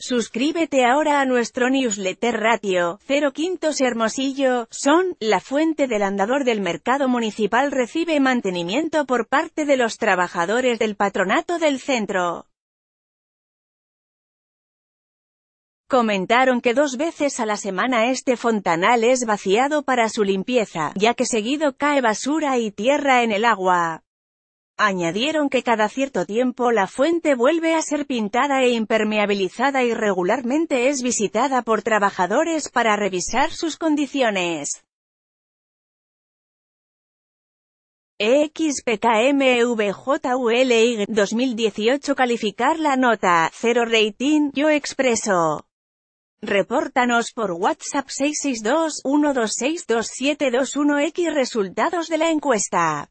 Suscríbete ahora a nuestro newsletter Ratio, 0 Quintos Hermosillo, son, la fuente del andador del mercado municipal recibe mantenimiento por parte de los trabajadores del patronato del centro. Comentaron que dos veces a la semana este fontanal es vaciado para su limpieza, ya que seguido cae basura y tierra en el agua. Añadieron que cada cierto tiempo la fuente vuelve a ser pintada e impermeabilizada y regularmente es visitada por trabajadores para revisar sus condiciones. EXPKMVJULY 2018 Calificar la nota, 0 rating, yo expreso. Repórtanos por WhatsApp 662 126 x Resultados de la encuesta.